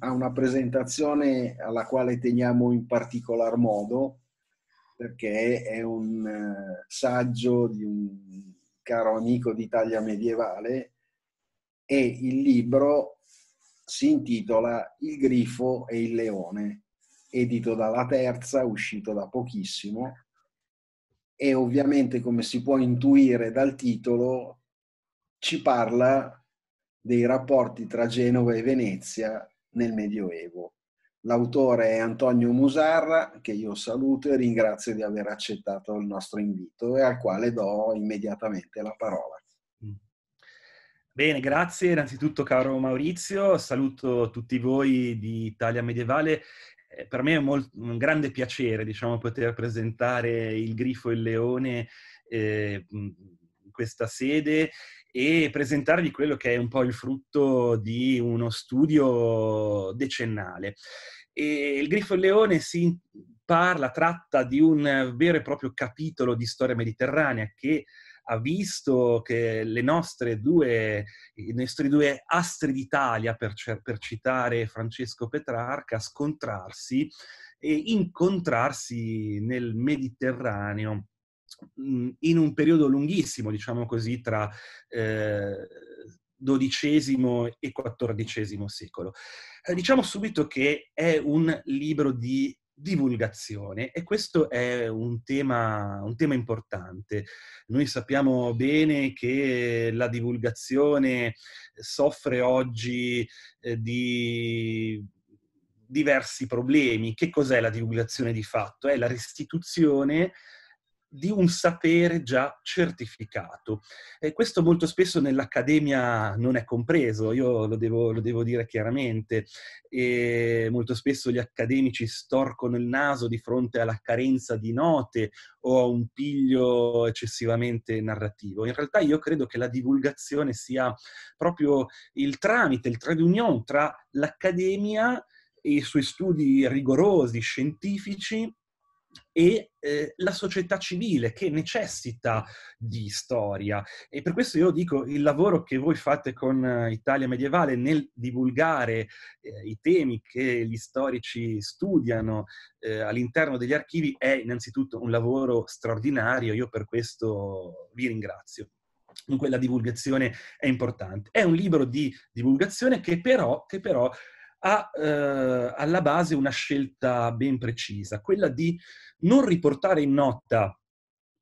a una presentazione alla quale teniamo in particolar modo perché è un eh, saggio di un caro amico d'Italia medievale e il libro si intitola Il grifo e il leone, edito dalla terza, uscito da pochissimo e ovviamente come si può intuire dal titolo ci parla dei rapporti tra Genova e Venezia nel Medioevo. L'autore è Antonio Musarra, che io saluto e ringrazio di aver accettato il nostro invito e al quale do immediatamente la parola. Mm. Bene, grazie innanzitutto caro Maurizio, saluto tutti voi di Italia Medievale. Eh, per me è molto, un grande piacere diciamo, poter presentare il Grifo e il Leone eh, mm, questa sede e presentarvi quello che è un po' il frutto di uno studio decennale. E il Griffo Leone si parla, tratta di un vero e proprio capitolo di storia mediterranea che ha visto che le nostre due, i nostri due astri d'Italia, per, per citare Francesco Petrarca, scontrarsi e incontrarsi nel Mediterraneo Mm, in un periodo lunghissimo, diciamo così, tra eh, XII e XIV secolo. Eh, diciamo subito che è un libro di divulgazione e questo è un tema, un tema importante. Noi sappiamo bene che la divulgazione soffre oggi eh, di diversi problemi. Che cos'è la divulgazione di fatto? È la restituzione di un sapere già certificato. E questo molto spesso nell'accademia non è compreso, io lo devo, lo devo dire chiaramente, e molto spesso gli accademici storcono il naso di fronte alla carenza di note o a un piglio eccessivamente narrativo. In realtà io credo che la divulgazione sia proprio il tramite, il trade union tra l'accademia e i suoi studi rigorosi, scientifici, e eh, la società civile che necessita di storia. E per questo io dico il lavoro che voi fate con eh, Italia Medievale nel divulgare eh, i temi che gli storici studiano eh, all'interno degli archivi è innanzitutto un lavoro straordinario, io per questo vi ringrazio. Dunque la divulgazione è importante. È un libro di divulgazione che però, che però ha eh, alla base una scelta ben precisa, quella di non riportare in nota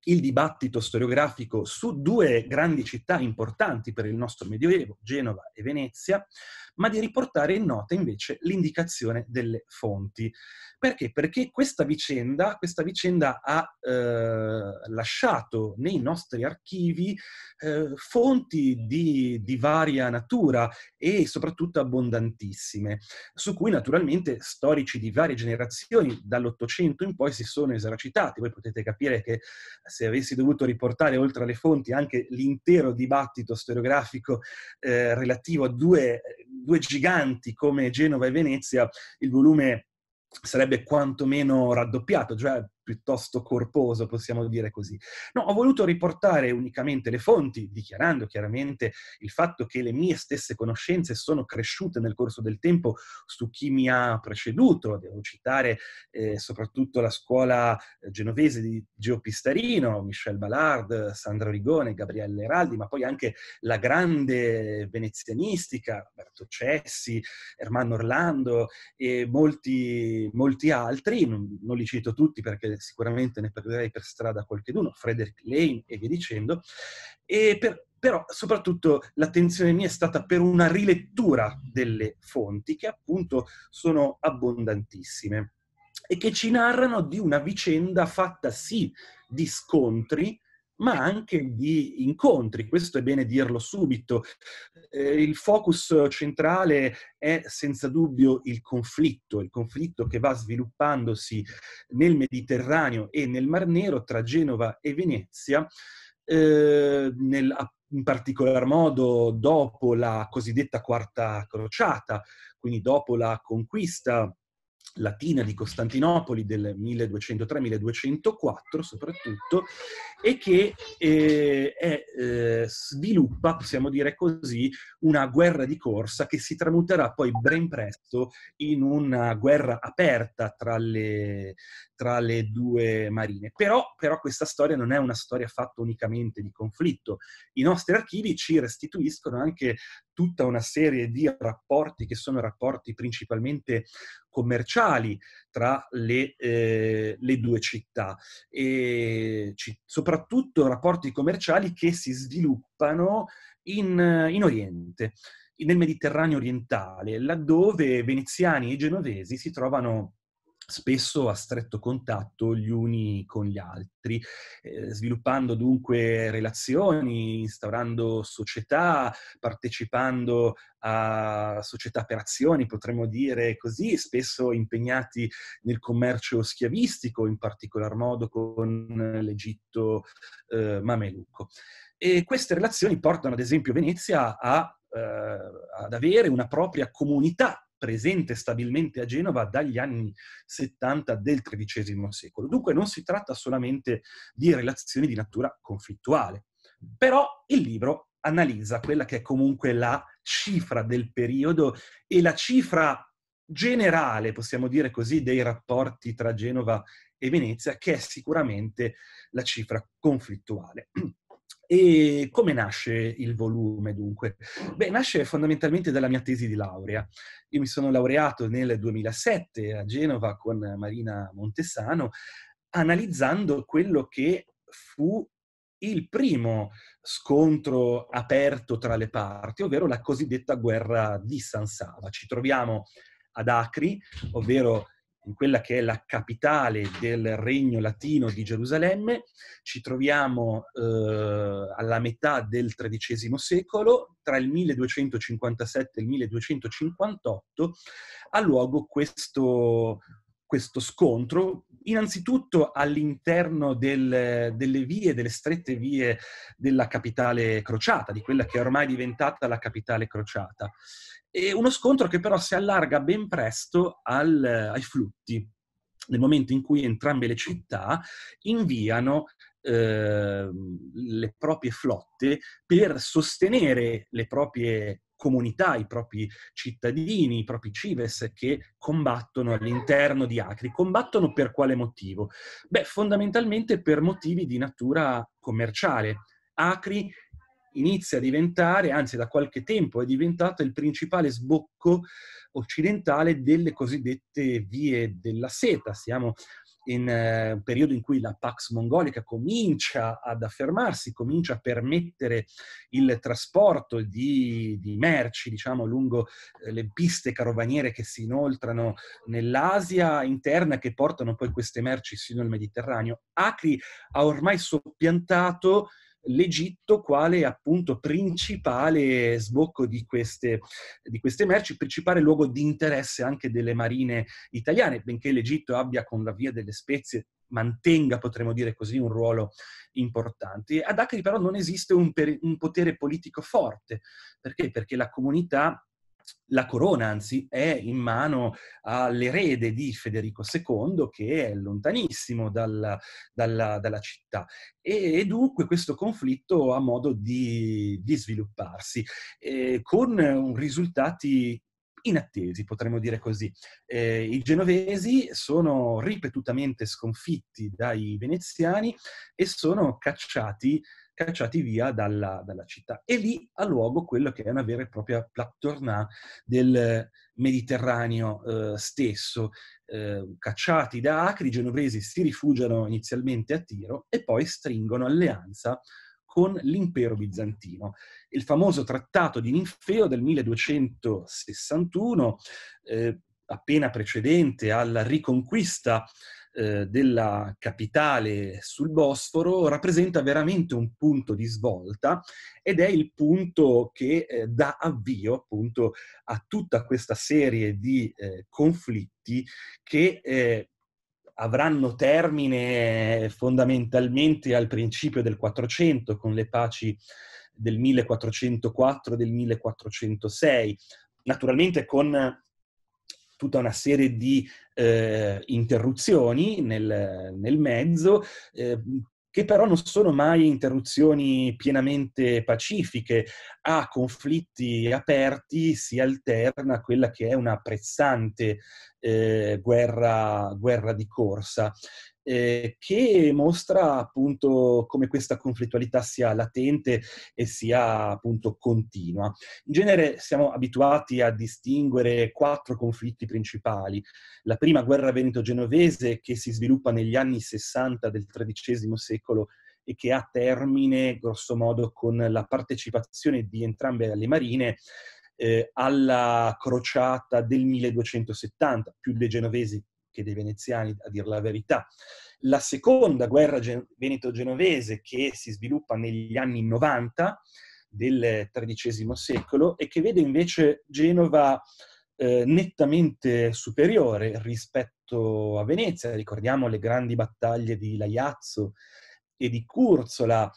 il dibattito storiografico su due grandi città importanti per il nostro Medioevo, Genova e Venezia, ma di riportare in nota invece l'indicazione delle fonti. Perché? Perché questa vicenda, questa vicenda ha eh, lasciato nei nostri archivi eh, fonti di, di varia natura e soprattutto abbondantissime, su cui naturalmente storici di varie generazioni dall'Ottocento in poi si sono esercitati. Voi potete capire che se avessi dovuto riportare oltre alle fonti anche l'intero dibattito storiografico eh, relativo a due due giganti come Genova e Venezia il volume sarebbe quantomeno raddoppiato, cioè piuttosto corposo, possiamo dire così. No, ho voluto riportare unicamente le fonti, dichiarando chiaramente il fatto che le mie stesse conoscenze sono cresciute nel corso del tempo su chi mi ha preceduto. Devo citare eh, soprattutto la scuola eh, genovese di Pistarino, Michel Ballard, Sandro Rigone, Gabriele Heraldi, ma poi anche la grande venezianistica, Roberto Cessi, Ermanno Orlando e molti, molti altri. Non, non li cito tutti perché sicuramente ne perderei per strada qualcheduno, Frederick Lane e via dicendo, e per, però soprattutto l'attenzione mia è stata per una rilettura delle fonti che appunto sono abbondantissime e che ci narrano di una vicenda fatta sì di scontri, ma anche di incontri. Questo è bene dirlo subito. Eh, il focus centrale è senza dubbio il conflitto, il conflitto che va sviluppandosi nel Mediterraneo e nel Mar Nero tra Genova e Venezia. Eh, nel, in particolar modo dopo la cosiddetta quarta crociata, quindi dopo la conquista latina di Costantinopoli del 1203-1204 soprattutto, e che eh, eh, sviluppa, possiamo dire così, una guerra di corsa che si tramuterà poi ben presto in una guerra aperta tra le, tra le due marine. Però, però questa storia non è una storia fatta unicamente di conflitto. I nostri archivi ci restituiscono anche tutta una serie di rapporti che sono rapporti principalmente commerciali tra le, eh, le due città e ci, soprattutto rapporti commerciali che si sviluppano in, in Oriente, nel Mediterraneo orientale, laddove veneziani e genovesi si trovano spesso a stretto contatto gli uni con gli altri, eh, sviluppando dunque relazioni, instaurando società, partecipando a società per azioni, potremmo dire così, spesso impegnati nel commercio schiavistico, in particolar modo con l'Egitto eh, mameluco. E queste relazioni portano ad esempio Venezia a, eh, ad avere una propria comunità presente stabilmente a Genova dagli anni 70 del XIII secolo. Dunque non si tratta solamente di relazioni di natura conflittuale, però il libro analizza quella che è comunque la cifra del periodo e la cifra generale, possiamo dire così, dei rapporti tra Genova e Venezia, che è sicuramente la cifra conflittuale. E come nasce il volume dunque? Beh, nasce fondamentalmente dalla mia tesi di laurea. Io mi sono laureato nel 2007 a Genova con Marina Montesano analizzando quello che fu il primo scontro aperto tra le parti, ovvero la cosiddetta guerra di San Sava. Ci troviamo ad Acri, ovvero in quella che è la capitale del regno latino di Gerusalemme, ci troviamo eh, alla metà del XIII secolo, tra il 1257 e il 1258, ha luogo questo, questo scontro, innanzitutto all'interno del, delle vie, delle strette vie della capitale crociata, di quella che è ormai diventata la capitale crociata. E uno scontro che però si allarga ben presto al, ai flutti, nel momento in cui entrambe le città inviano ehm, le proprie flotte per sostenere le proprie comunità, i propri cittadini, i propri cives che combattono all'interno di Acri. Combattono per quale motivo? Beh, fondamentalmente per motivi di natura commerciale. Acri inizia a diventare, anzi da qualche tempo è diventato il principale sbocco occidentale delle cosiddette vie della seta. Siamo in eh, un periodo in cui la Pax Mongolica comincia ad affermarsi, comincia a permettere il trasporto di, di merci, diciamo, lungo eh, le piste carovaniere che si inoltrano nell'Asia interna che portano poi queste merci sino al Mediterraneo. Acri ha ormai soppiantato l'Egitto quale appunto principale sbocco di queste, di queste merci, principale luogo di interesse anche delle marine italiane, benché l'Egitto abbia con la via delle spezie mantenga, potremmo dire così, un ruolo importante. Ad Acri però non esiste un, per, un, potere politico forte. Perché? Perché la comunità la corona, anzi, è in mano all'erede di Federico II, che è lontanissimo dalla, dalla, dalla città. E, e, dunque questo conflitto ha modo di, di svilupparsi, eh, con risultati inattesi, potremmo dire così. Eh, I genovesi sono ripetutamente sconfitti dai veneziani e sono cacciati cacciati via dalla, dalla, città. E lì ha luogo quello che è una vera e propria plattornà del Mediterraneo eh, stesso. Eh, cacciati da Acri, i genovesi si rifugiano inizialmente a Tiro e poi stringono alleanza con l'impero bizantino. Il famoso trattato di Ninfeo del 1261, eh, appena precedente alla riconquista eh, della capitale sul Bosforo, rappresenta veramente un punto di svolta ed è il punto che eh, dà avvio appunto a tutta questa serie di eh, conflitti che eh, avranno termine fondamentalmente al principio del 400 con le paci del 1404 e del 1406, naturalmente con tutta una serie di eh, interruzioni nel, nel mezzo, eh, che però non sono mai interruzioni pienamente pacifiche, a conflitti aperti si alterna quella che è una pressante eh, guerra, guerra, di corsa eh, che mostra appunto come questa conflittualità sia latente e sia appunto continua. In genere siamo abituati a distinguere quattro conflitti principali. La prima guerra veneto-genovese che si sviluppa negli anni 60 del XIII secolo e che ha termine grossomodo con la partecipazione di entrambe le marine eh, alla crociata del 1270. Più dei genovesi che dei veneziani, a dire la verità. La seconda guerra gen- veneto-genovese che si sviluppa negli anni 90 del XIII secolo e che vede invece Genova eh, nettamente superiore rispetto a Venezia. Ricordiamo le grandi battaglie di Laiazzo e di Curzola,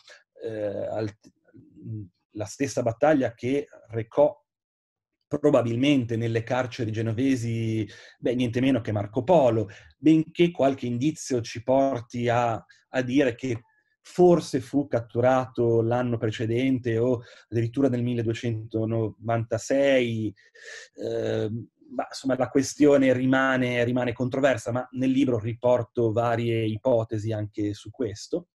eh, al- la stessa battaglia che recò probabilmente nelle carceri genovesi, beh, niente meno che Marco Polo, benché qualche indizio ci porti a, a dire che forse fu catturato l'anno precedente o addirittura nel 1296. Eh, ma, insomma, la questione rimane, rimane, controversa, ma nel libro riporto varie ipotesi anche su questo.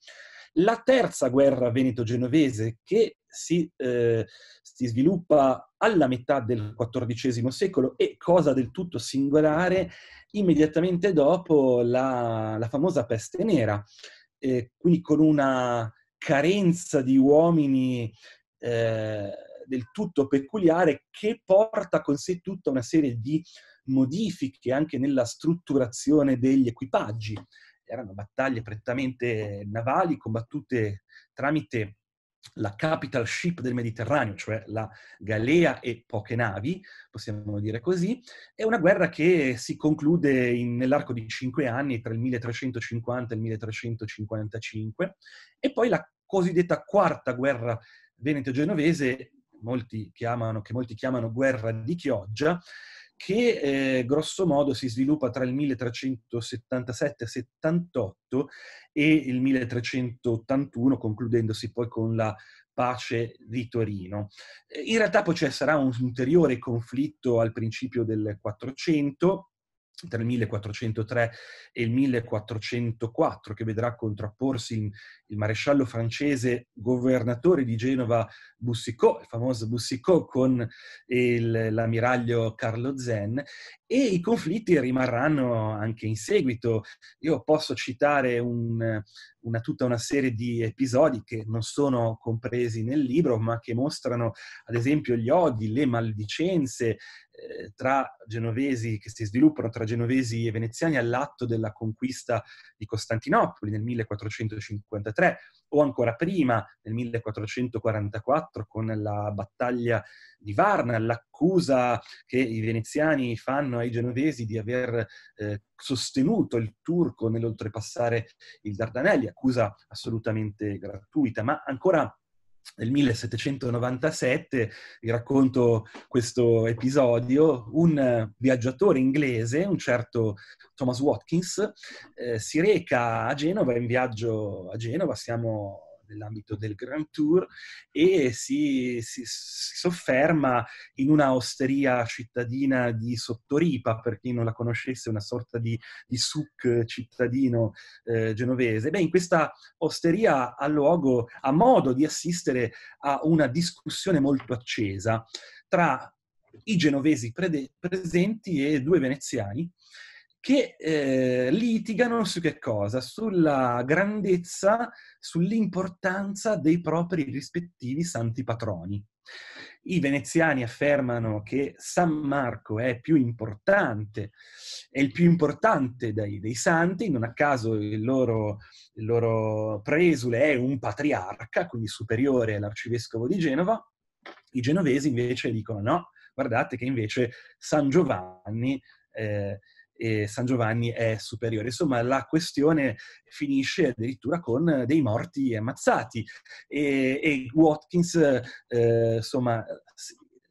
La terza guerra veneto-genovese che si, eh, si sviluppa alla metà del XIV secolo e, cosa del tutto singolare, immediatamente dopo la, la famosa peste nera, eh, quindi con una carenza di uomini eh, del tutto peculiare che porta con sé tutta una serie di modifiche anche nella strutturazione degli equipaggi erano battaglie prettamente navali combattute tramite la capital ship del Mediterraneo, cioè la Galea e poche navi, possiamo dire così, è una guerra che si conclude in, nell'arco di cinque anni, tra il 1350 e il 1355, e poi la cosiddetta quarta guerra veneto-genovese, molti chiamano, che molti chiamano guerra di Chioggia, che eh, grosso modo si sviluppa tra il 1377-78 e il 1381, concludendosi poi con la pace di Torino. In realtà poi ci cioè, sarà un ulteriore conflitto al principio del 400 tra il 1403 e il 1404, che vedrà contrapporsi il maresciallo francese governatore di Genova Boussicot, il famoso Bussicot, con il, l'ammiraglio Carlo Zen, e i conflitti rimarranno anche in seguito. Io posso citare un, una, tutta una serie di episodi che non sono compresi nel libro, ma che mostrano ad esempio gli odi, le maldicenze, eh, tra genovesi che si sviluppano tra genovesi e veneziani all'atto della conquista di Costantinopoli nel 1453 o ancora prima nel 1444 con la battaglia di Varna, l'accusa che i veneziani fanno ai genovesi di aver eh, sostenuto il turco nell'oltrepassare il Dardanelli, accusa assolutamente gratuita, ma ancora del 1797, vi racconto questo episodio, un eh, viaggiatore inglese, un certo Thomas Watkins, eh, si reca a Genova, in viaggio a Genova, siamo nell'ambito del Grand Tour e si, si, si, sofferma in una osteria cittadina di Sottoripa, per chi non la conoscesse, una sorta di, di souk cittadino eh, genovese. Beh, in questa osteria ha luogo, ha modo di assistere a una discussione molto accesa tra i genovesi prede- presenti e due veneziani che eh, litigano su che cosa? Sulla grandezza, sull'importanza dei propri rispettivi santi patroni. I veneziani affermano che San Marco è più importante, è il più importante dei, dei santi, non a caso il loro, il loro presule è un patriarca, quindi superiore all'arcivescovo di Genova. I genovesi invece dicono no, guardate che invece San Giovanni eh, e San Giovanni è superiore. Insomma, la questione finisce addirittura con dei morti ammazzati e, e Watkins, eh, insomma,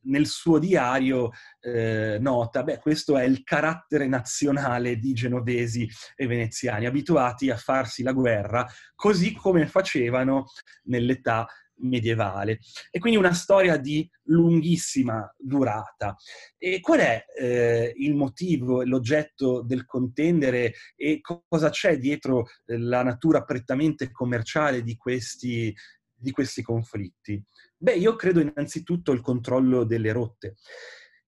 nel suo diario eh, nota, beh, questo è il carattere nazionale di genovesi e veneziani, abituati a farsi la guerra, così come facevano nell'età medievale. E quindi una storia di lunghissima durata. E qual è eh, il motivo, l'oggetto del contendere e cosa c'è dietro eh, la natura prettamente commerciale di questi, di questi conflitti? Beh, io credo innanzitutto il controllo delle rotte.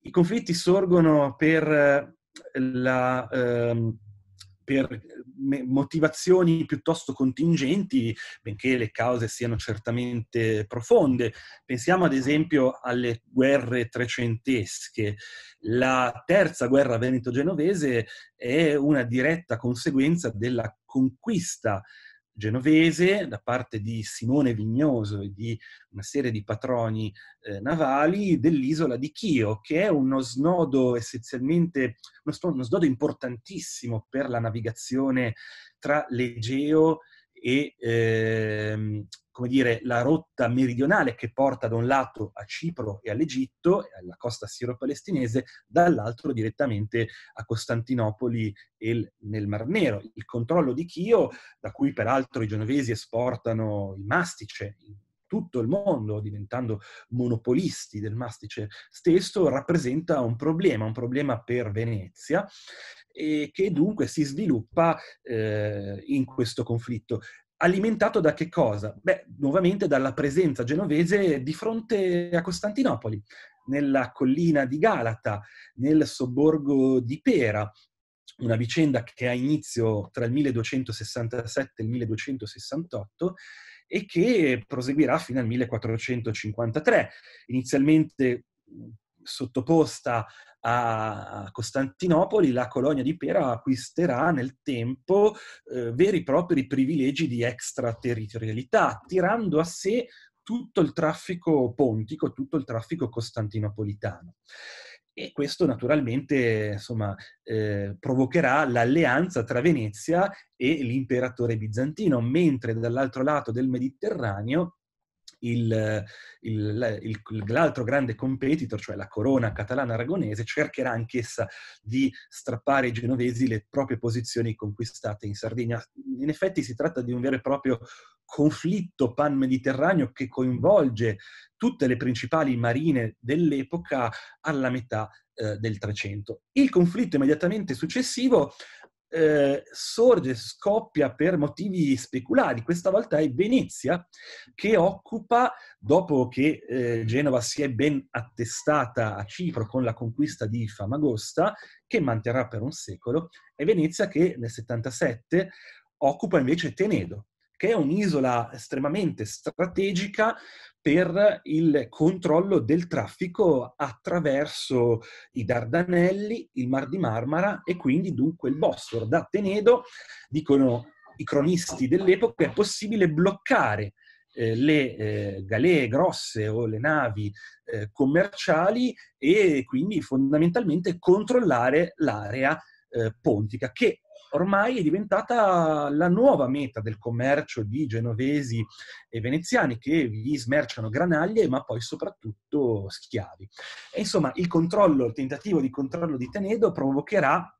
I conflitti sorgono per eh, la... Ehm, per motivazioni piuttosto contingenti, benché le cause siano certamente profonde. Pensiamo ad esempio alle guerre trecentesche. La terza guerra veneto-genovese è una diretta conseguenza della conquista genovese da parte di Simone Vignoso e di una serie di patroni eh, navali dell'isola di Chio, che è uno snodo essenzialmente, uno, snodo, uno snodo importantissimo per la navigazione tra l'Egeo e, ehm, come dire, la rotta meridionale che porta da un lato a Cipro e all'Egitto, alla costa siro-palestinese, dall'altro direttamente a Costantinopoli e nel Mar Nero. Il controllo di Chio, da cui peraltro i genovesi esportano il mastice, in tutto il mondo, diventando monopolisti del mastice stesso, rappresenta un problema, un problema per Venezia e che dunque si sviluppa eh, in questo conflitto alimentato da che cosa? Beh, nuovamente dalla presenza genovese di fronte a Costantinopoli, nella collina di Galata, nel sobborgo di Pera, una vicenda che ha inizio tra il 1267 e il 1268 e che proseguirà fino al 1453. Inizialmente sottoposta a Costantinopoli, la colonia di Pera acquisterà nel tempo eh, veri e propri privilegi di extraterritorialità, tirando a sé tutto il traffico pontico, tutto il traffico costantinopolitano. E questo naturalmente insomma, eh, provocherà l'alleanza tra Venezia e l'imperatore bizantino, mentre dall'altro lato del Mediterraneo il, il, l'altro grande competitor, cioè la corona catalana aragonese, cercherà anch'essa di strappare ai genovesi le proprie posizioni conquistate in Sardegna. In effetti si tratta di un vero e proprio conflitto pan-mediterraneo che coinvolge tutte le principali marine dell'epoca alla metà eh, del 300. Il conflitto immediatamente successivo eh, sorge, scoppia per motivi speculari. Questa volta è Venezia che occupa, dopo che eh, Genova si è ben attestata a Cipro con la conquista di Famagosta, che manterrà per un secolo, è Venezia che nel 77 occupa invece Tenedo, che è un'isola estremamente strategica per il controllo del traffico attraverso i Dardanelli, il Mar di Marmara e quindi dunque il Bosforo. Da Tenedo, dicono i cronisti dell'epoca, è possibile bloccare eh, le eh, galee grosse o le navi eh, commerciali e quindi fondamentalmente controllare l'area eh, pontica che ormai è diventata la nuova meta del commercio di genovesi e veneziani che vi smerciano granaglie, ma poi soprattutto schiavi. E insomma, il controllo, il tentativo di controllo di Tenedo provocherà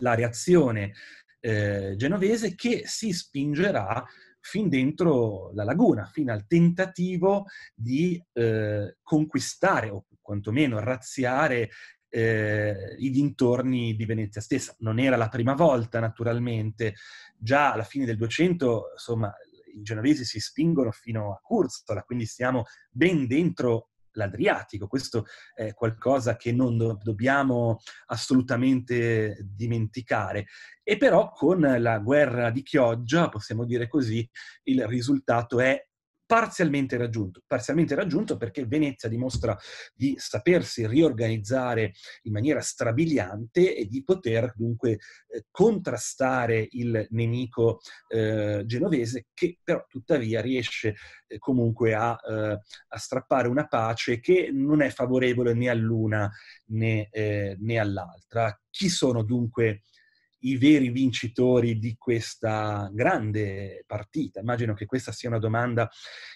la reazione eh, genovese che si spingerà fin dentro la laguna, fino al tentativo di eh, conquistare o quantomeno razziare eh, i dintorni di Venezia stessa. Non era la prima volta, naturalmente. Già alla fine del 200, insomma, i genovesi si spingono fino a Curzola, quindi siamo ben dentro l'Adriatico. Questo è qualcosa che non do- dobbiamo assolutamente dimenticare. E però con la guerra di Chioggia, possiamo dire così, il risultato è parzialmente raggiunto, parzialmente raggiunto perché Venezia dimostra di sapersi riorganizzare in maniera strabiliante e di poter dunque eh, contrastare il nemico eh, genovese che però tuttavia riesce eh, comunque a, eh, a, strappare una pace che non è favorevole né all'una né, eh, né all'altra. Chi sono dunque i veri vincitori di questa grande partita? Immagino che questa sia una domanda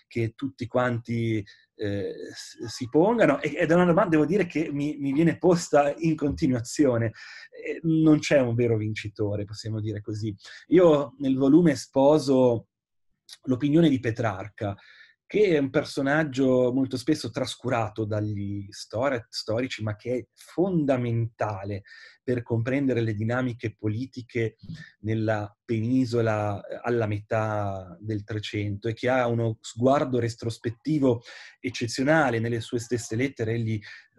che tutti quanti eh, si pongano ed è una domanda, devo dire, che mi, mi viene posta in continuazione. Eh, non c'è un vero vincitore, possiamo dire così. Io nel volume sposo l'opinione di Petrarca, che è un personaggio molto spesso trascurato dagli stor- storici, ma che è fondamentale per comprendere le dinamiche politiche nella penisola eh, alla metà del Trecento e che ha uno sguardo retrospettivo eccezionale. Nelle sue stesse lettere egli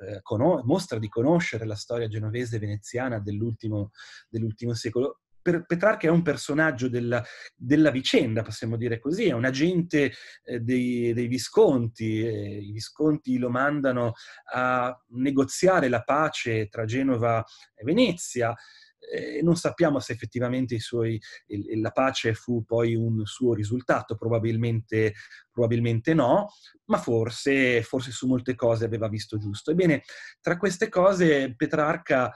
eh, conos- mostra di conoscere la storia genovese e veneziana dell'ultimo, dell'ultimo secolo Petrarca è un personaggio della, della vicenda, possiamo dire così, è un agente eh, dei, dei, Visconti, eh, i Visconti lo mandano a negoziare la pace tra Genova e Venezia, eh, non sappiamo se effettivamente suoi, il, la pace fu poi un suo risultato, probabilmente, probabilmente no, ma forse, forse, su molte cose aveva visto giusto. Ebbene, tra queste cose Petrarca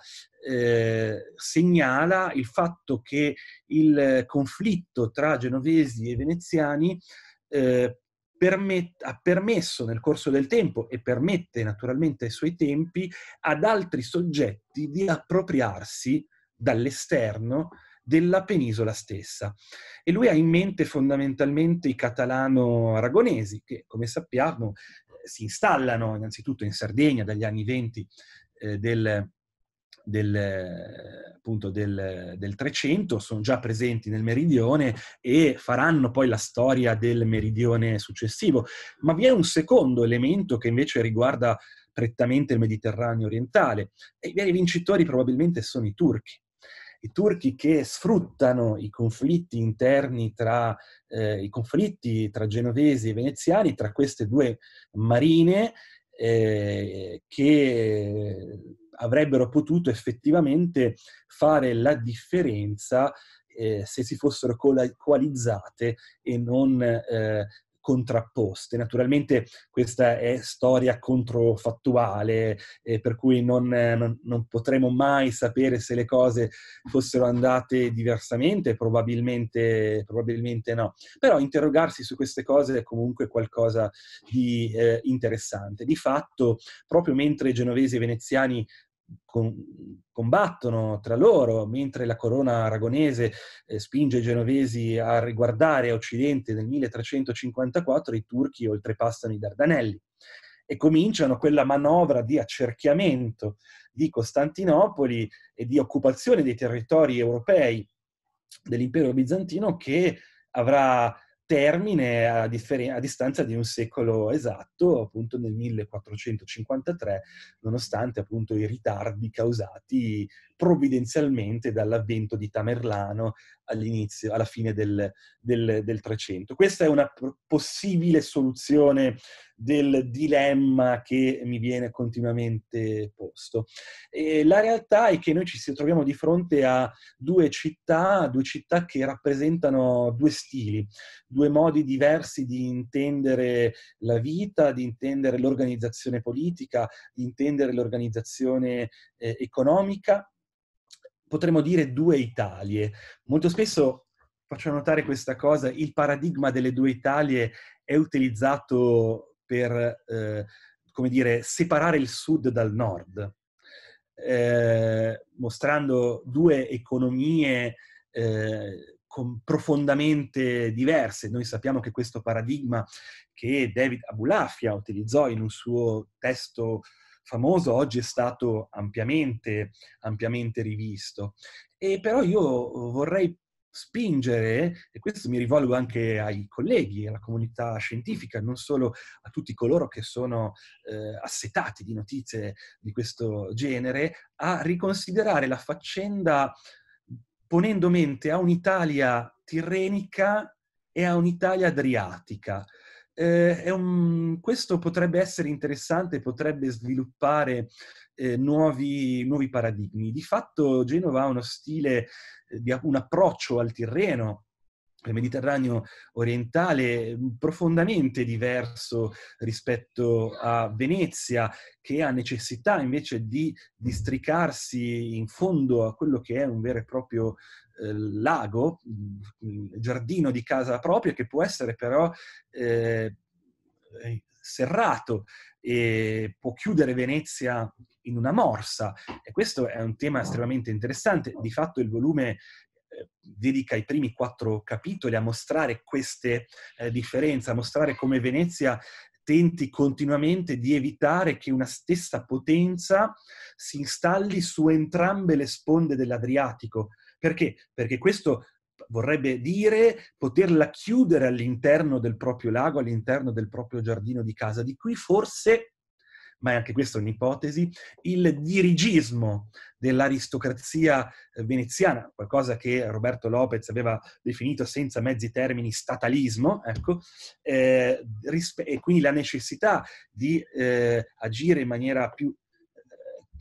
eh, segnala il fatto che il conflitto tra genovesi e veneziani eh, ha permesso nel corso del tempo e permette naturalmente ai suoi tempi ad altri soggetti di appropriarsi dall'esterno della penisola stessa. E lui ha in mente fondamentalmente i catalano-aragonesi, che come sappiamo eh, si installano innanzitutto in Sardegna dagli anni venti eh, del, del, del 300, sono già presenti nel meridione e faranno poi la storia del meridione successivo. Ma vi è un secondo elemento che invece riguarda prettamente il Mediterraneo orientale e i veri vincitori probabilmente sono i turchi i turchi che sfruttano i conflitti interni tra eh, i conflitti tra genovesi e veneziani, tra queste due marine eh, che avrebbero potuto effettivamente fare la differenza eh, se si fossero coalizzate e non eh, contrapposte. Naturalmente questa è storia controfattuale, eh, per cui non, eh, non, non, potremo mai sapere se le cose fossero andate diversamente, probabilmente, probabilmente no. Però interrogarsi su queste cose è comunque qualcosa di eh, interessante. Di fatto, proprio mentre i genovesi e i veneziani combattono tra loro, mentre la corona aragonese eh, spinge i genovesi a riguardare a Occidente nel 1354, i turchi oltrepassano i Dardanelli e cominciano quella manovra di accerchiamento di Costantinopoli e di occupazione dei territori europei dell'impero bizantino che avrà termine a, differ- a, distanza di un secolo esatto, appunto nel 1453, nonostante appunto i ritardi causati provvidenzialmente dall'avvento di Tamerlano all'inizio, alla fine del, Trecento. Questa è una possibile soluzione del dilemma che mi viene continuamente posto. E la realtà è che noi ci troviamo di fronte a due città, due città che rappresentano due stili, due modi diversi di intendere la vita, di intendere l'organizzazione politica, di intendere l'organizzazione eh, economica potremmo dire due Italie. Molto spesso faccio notare questa cosa, il paradigma delle due Italie è utilizzato per, eh, come dire, separare il sud dal nord, eh, mostrando due economie eh, profondamente diverse. Noi sappiamo che questo paradigma che David Abulafia utilizzò in un suo testo famoso oggi è stato ampiamente, ampiamente rivisto. E però io vorrei spingere, e questo mi rivolgo anche ai colleghi, alla comunità scientifica, non solo a tutti coloro che sono eh, assetati di notizie di questo genere, a riconsiderare la faccenda ponendo mente a un'Italia tirrenica e a un'Italia adriatica eh, un, questo potrebbe essere interessante, potrebbe sviluppare eh, nuovi, nuovi, paradigmi. Di fatto Genova ha uno stile, eh, di, un approccio al Tirreno Mediterraneo orientale mm, profondamente diverso rispetto a Venezia, che ha necessità invece di districarsi in fondo a quello che è un vero e proprio eh, lago, mm, giardino di casa propria, che può essere però eh, serrato e può chiudere Venezia in una morsa. E questo è un tema estremamente interessante. Di fatto il volume Ehm, dedica i primi quattro capitoli a mostrare queste eh, differenze, a mostrare come Venezia tenti continuamente di evitare che una stessa potenza si installi su entrambe le sponde dell'Adriatico. Perché? Perché questo vorrebbe dire poterla chiudere all'interno del proprio lago, all'interno del proprio giardino di casa. Di cui forse ma è anche questa un'ipotesi, il dirigismo dell'aristocrazia eh, veneziana, qualcosa che Roberto Lopez aveva definito senza mezzi termini statalismo, ecco, eh, e quindi la necessità di eh, agire in maniera più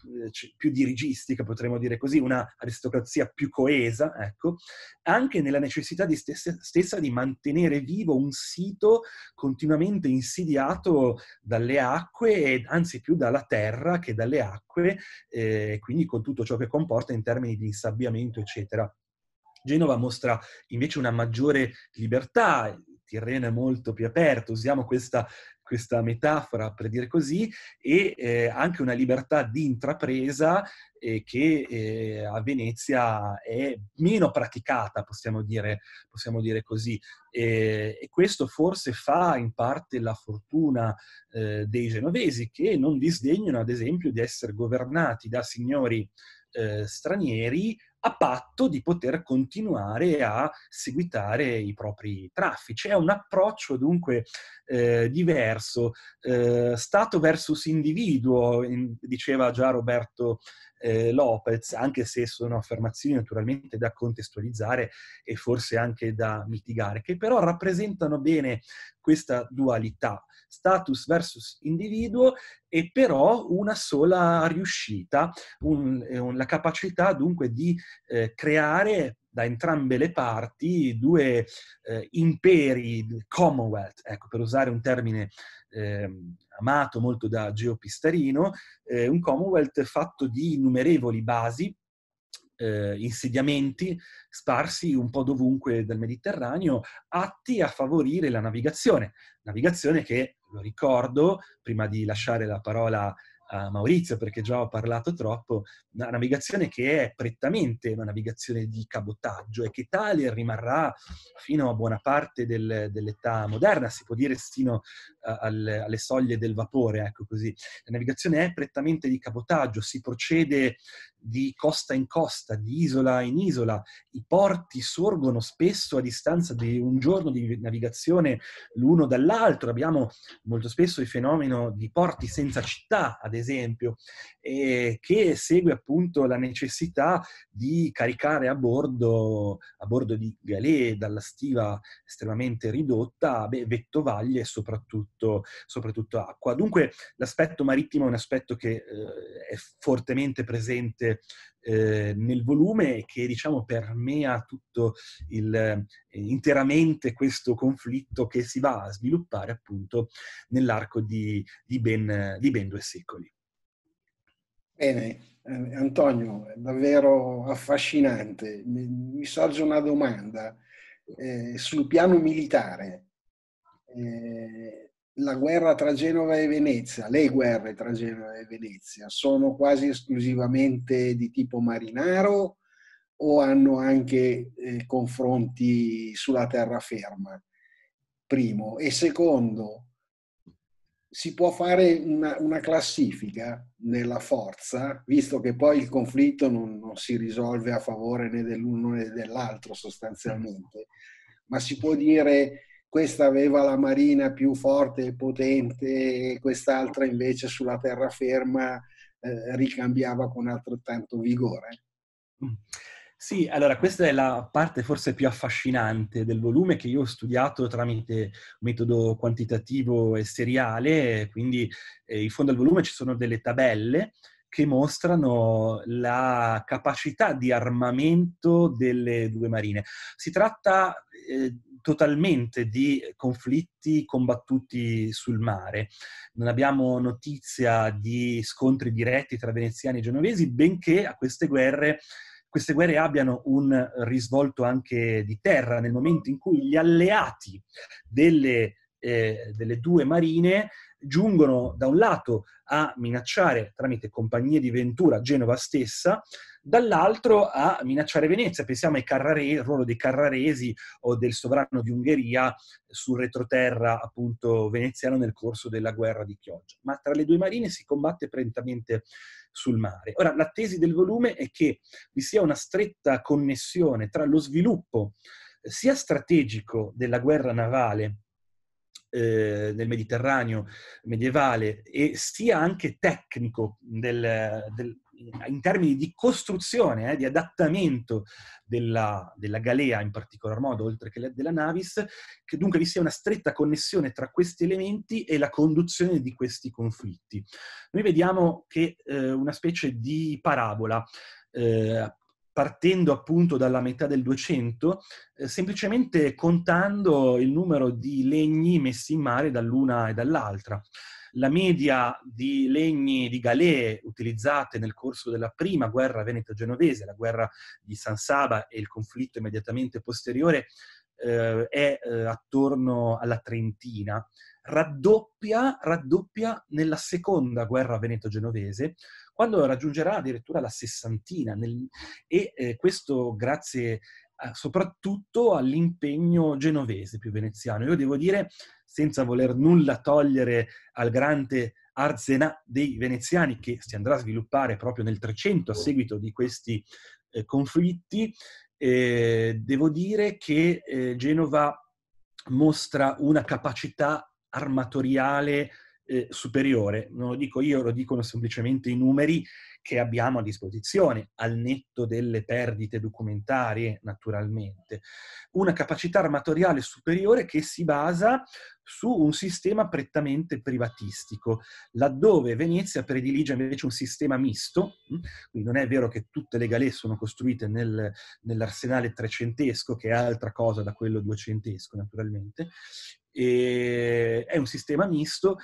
eh, più dirigistica, potremmo dire così, una aristocrazia più coesa, ecco, anche nella necessità di stessa, stessa di mantenere vivo un sito continuamente insidiato dalle acque, anzi più dalla terra che dalle acque, eh, quindi con tutto ciò che comporta in termini di insabbiamento, eccetera. Genova mostra invece una maggiore libertà, il Tirreno è molto più aperto, usiamo questa questa metafora, per dire così, e eh, anche una libertà di intrapresa eh, che eh, a Venezia è meno praticata, possiamo dire, possiamo dire così. E, e, questo forse fa in parte la fortuna eh, dei genovesi, che non disdegnano, ad esempio, di essere governati da signori eh, stranieri a patto di poter continuare a seguitare i propri traffici. È un approccio dunque eh, diverso, eh, Stato versus individuo, in, diceva già Roberto eh, Lopez, anche se sono affermazioni naturalmente da contestualizzare e forse anche da mitigare, che però rappresentano bene questa dualità, status versus individuo, e però una sola riuscita, un, eh, un, la capacità dunque di eh, creare da entrambe le parti due eh, imperi, Commonwealth, ecco, per usare un termine eh, amato molto da Geo Pistarino, eh, un Commonwealth fatto di innumerevoli basi, eh, insediamenti sparsi un po' dovunque dal Mediterraneo, atti a favorire la navigazione. Navigazione che, lo ricordo, prima di lasciare la parola a Maurizio perché già ho parlato troppo, una navigazione che è prettamente una navigazione di cabotaggio e che tale rimarrà fino a buona parte del, dell'età moderna, si può dire fino uh, eh, al, alle soglie del vapore, ecco così. La navigazione è prettamente di cabotaggio, si procede di costa in costa, di isola in isola. I porti sorgono spesso a distanza di un giorno di navigazione l'uno dall'altro. Abbiamo molto spesso il fenomeno di porti senza città, ad esempio, eh, che segue appunto la necessità di caricare a bordo, a bordo di galee dalla stiva estremamente ridotta, beh, vettovaglie e soprattutto, soprattutto acqua. Dunque l'aspetto marittimo è un aspetto che eh, è fortemente presente eh, nel volume e che diciamo permea tutto il, eh, interamente questo conflitto che si va a sviluppare appunto nell'arco di, di, ben, di ben due secoli. Bene, eh, Antonio, è davvero affascinante. Mi, mi sorge una domanda eh, sul piano militare. Eh, la guerra tra Genova e Venezia, le guerre tra Genova e Venezia, sono quasi esclusivamente di tipo marinaro o hanno anche eh, confronti sulla terraferma? Primo. E secondo, si può fare una, una, classifica nella forza, visto che poi il conflitto non, non si risolve a favore né dell'uno né dell'altro sostanzialmente, ma si può dire questa aveva la marina più forte e potente, e quest'altra invece sulla terraferma eh, ricambiava con altrettanto vigore. Mm. Sì, allora questa è la parte forse più affascinante del volume che io ho studiato tramite metodo quantitativo e seriale, quindi eh, in fondo al volume ci sono delle tabelle che mostrano la capacità di armamento delle due marine. Si tratta eh, totalmente di conflitti combattuti sul mare. Non abbiamo notizia di scontri diretti tra veneziani e genovesi, benché a queste guerre queste guerre abbiano un risvolto anche di terra, nel momento in cui gli alleati delle eh, delle due marine giungono da un lato a minacciare tramite compagnie di Ventura Genova stessa, dall'altro a minacciare Venezia. Pensiamo ai Carraresi, al ruolo dei Carraresi o del sovrano di Ungheria sul retroterra appunto veneziano nel corso della guerra di Chioggia. Ma tra le due marine si combatte prettamente sul mare. Ora, la tesi del volume è che vi sia una stretta connessione tra lo sviluppo eh, sia strategico della guerra navale eh, nel Mediterraneo medievale e sia anche tecnico del, del, in termini di costruzione, eh, di adattamento della, della, galea in particolar modo, oltre che della navis, che dunque vi sia una stretta connessione tra questi elementi e la conduzione di questi conflitti. Noi vediamo che eh, una specie di parabola eh, partendo appunto dalla metà del 200, eh, semplicemente contando il numero di legni messi in mare dall'una e dall'altra. La media di legni di galee utilizzate nel corso della prima guerra veneto-genovese, la guerra di San Saba e il conflitto immediatamente posteriore, eh, è eh, attorno alla trentina, raddoppia, raddoppia nella seconda guerra veneto-genovese, quando raggiungerà addirittura la sessantina. Nel, e eh, questo grazie soprattutto all'impegno genovese più veneziano. Io devo dire, senza voler nulla togliere al grande arzena dei veneziani che si andrà a sviluppare proprio nel 300 a seguito di questi eh, conflitti, eh, devo dire che eh, Genova mostra una capacità armatoriale eh, superiore. Non lo dico io, lo dicono semplicemente i numeri che abbiamo a disposizione, al netto delle perdite documentarie, naturalmente. Una capacità armatoriale superiore che si basa su un sistema prettamente privatistico, laddove Venezia predilige invece un sistema misto, hm? quindi non è vero che tutte le galee sono costruite nel, nell'arsenale trecentesco, che è altra cosa da quello duecentesco naturalmente, e è un sistema misto,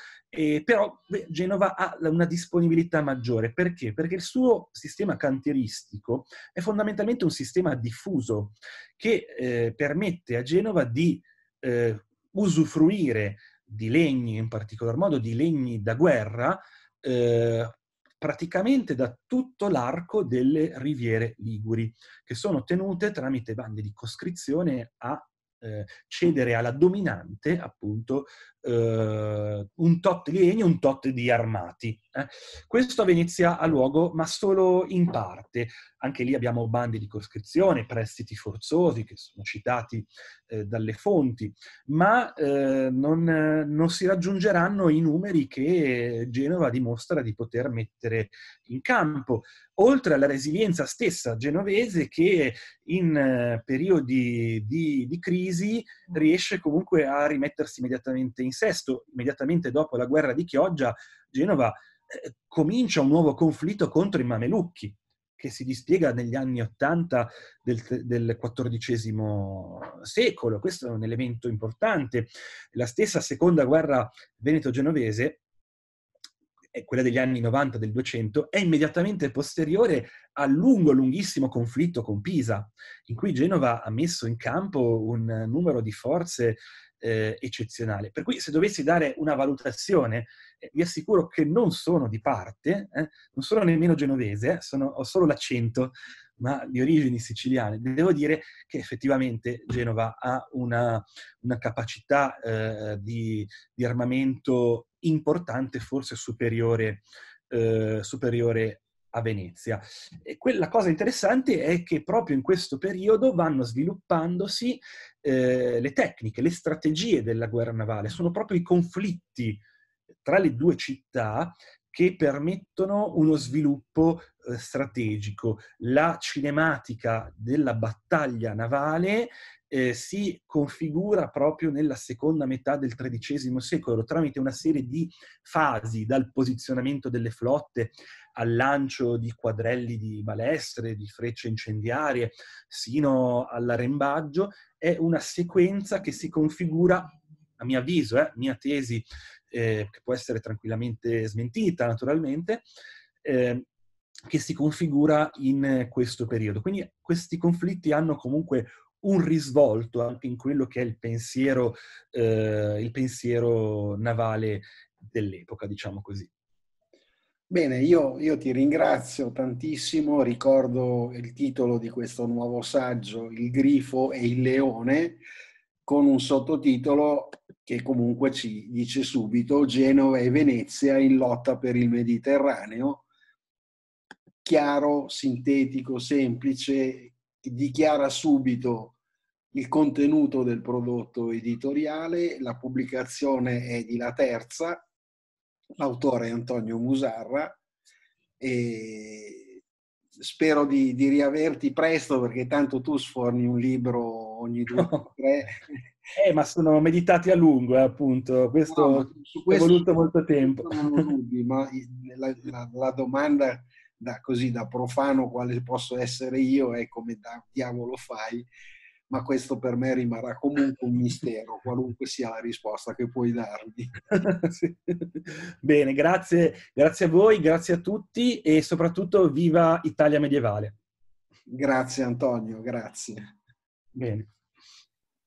però Genova ha una disponibilità maggiore. Perché? Perché il suo sistema cantieristico è fondamentalmente un sistema diffuso che eh, permette a Genova di eh, usufruire di legni, in particolar modo di legni da guerra, eh, praticamente da tutto l'arco delle riviere liguri, che sono tenute tramite bande di coscrizione a eh, cedere alla dominante appunto eh, un tot di legno un tot di armati. Eh. Questo a Venezia ha luogo ma solo in parte. Anche lì abbiamo bandi di coscrizione, prestiti forzosi che sono citati eh, dalle fonti, ma eh, non, non, si raggiungeranno i numeri che Genova dimostra di poter mettere in campo. Oltre alla resilienza stessa genovese che in eh, periodi di, di crisi riesce comunque a rimettersi immediatamente in sesto, immediatamente dopo la guerra di Chioggia, Genova eh, comincia un nuovo conflitto contro i mamelucchi, che si dispiega negli anni Ottanta del, del XIV secolo. Questo è un elemento importante. La stessa seconda guerra veneto-genovese eh, quella degli anni 90 del 200, è immediatamente posteriore al lungo, lunghissimo conflitto con Pisa, in cui Genova ha messo in campo un numero di forze eh, eccezionale. Per cui se dovessi dare una valutazione, eh, vi assicuro che non sono di parte, eh, non sono nemmeno genovese, eh, sono, ho solo l'accento, ma di origini siciliane. Devo dire che effettivamente Genova ha una, una capacità eh, di, di, armamento importante, forse superiore, eh, superiore a Venezia. E quella cosa interessante è che proprio in questo periodo vanno sviluppandosi eh, le tecniche, le strategie della guerra navale. Sono proprio i conflitti tra le due città che permettono uno sviluppo eh, strategico. La cinematica della battaglia navale eh, si configura proprio nella seconda metà del XIII secolo tramite una serie di fasi, dal posizionamento delle flotte al lancio di quadrelli di balestre, di frecce incendiarie, sino all'arembaggio, è una sequenza che si configura, a mio avviso, eh, mia tesi, eh, che può essere tranquillamente smentita naturalmente, eh, che si configura in questo periodo. Quindi questi conflitti hanno comunque un risvolto anche in quello che è il pensiero, eh, il pensiero navale dell'epoca, diciamo così. Bene, io, io, ti ringrazio tantissimo, ricordo il titolo di questo nuovo saggio, Il grifo e il leone, con un sottotitolo che comunque ci dice subito Genova e Venezia in lotta per il Mediterraneo, chiaro, sintetico, semplice, dichiara subito il contenuto del prodotto editoriale, la pubblicazione è di La Terza, l'autore è Antonio Musarra e spero di, di, riaverti presto perché tanto tu sforni un libro ogni due o tre. Eh, ma sono meditati a lungo, eh, appunto. Questo, no, su questo è voluto molto tempo. Dubbi, ma la, la, la domanda da, così da profano quale posso essere io è come da diavolo fai ma questo per me rimarrà comunque un mistero, qualunque sia la risposta che puoi darmi. sì. Bene, grazie, grazie a voi, grazie a tutti e soprattutto viva Italia medievale. Grazie Antonio, grazie. Bene,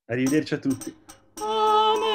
arrivederci a tutti.